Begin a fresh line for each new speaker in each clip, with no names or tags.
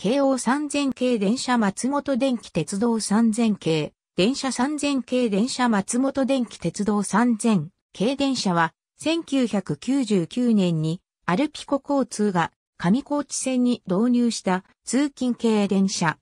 京王3000系電車松本電気鉄道3000系、電車3000系電車松本電気鉄道3000系電車は、1999年にアルピコ交通が上高地線に導入した通勤系電車。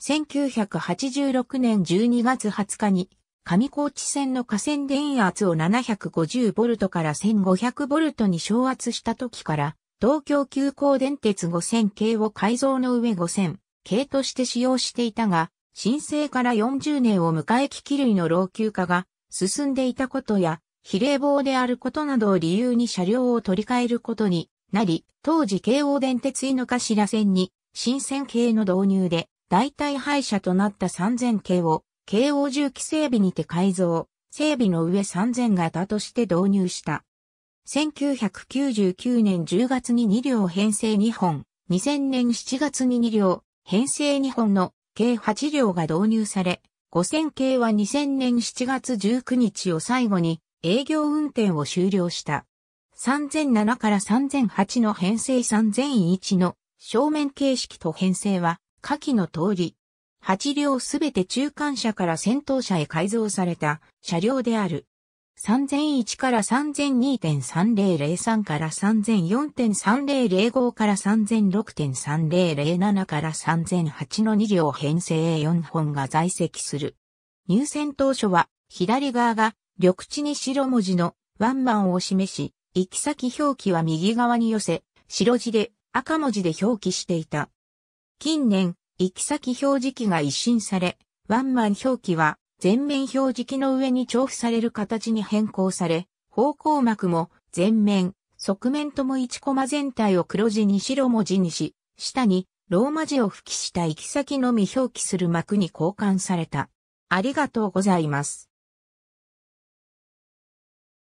1986年12月20日に上高地線の河川電圧を 750V から 1500V に昇圧した時から東京急行電鉄5000系を改造の上5000系として使用していたが、申請から40年を迎え機器類の老朽化が進んでいたことや、比例棒であることなどを理由に車両を取り替えることになり、当時京王電鉄井の頭線に新線系の導入で代替廃車となった3000系を京王重機整備にて改造、整備の上3000型として導入した。1999年10月に2両編成2本、2000年7月に2両、編成2本の計8両が導入され、5000系は2000年7月19日を最後に営業運転を終了した。3007から3008の編成3001の正面形式と編成は下記の通り、8両すべて中間車から先頭車へ改造された車両である。3001から3002.3003から3004.3005から3006.3007から3008の2両編成4本が在籍する。入選当初は、左側が緑地に白文字のワンマンを示し、行き先表記は右側に寄せ、白字で赤文字で表記していた。近年、行き先表示器が一新され、ワンマン表記は全面表示器の上に調布される形に変更され、方向幕も全面、側面とも1コマ全体を黒字に白文字にし、下にローマ字を吹きした行き先のみ表記する幕に交換された。ありがとうございます。